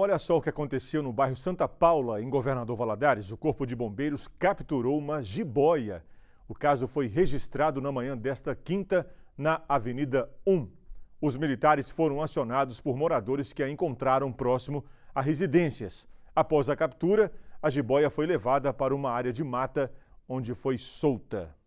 Olha só o que aconteceu no bairro Santa Paula, em Governador Valadares. O Corpo de Bombeiros capturou uma jiboia. O caso foi registrado na manhã desta quinta, na Avenida 1. Os militares foram acionados por moradores que a encontraram próximo a residências. Após a captura, a jiboia foi levada para uma área de mata, onde foi solta.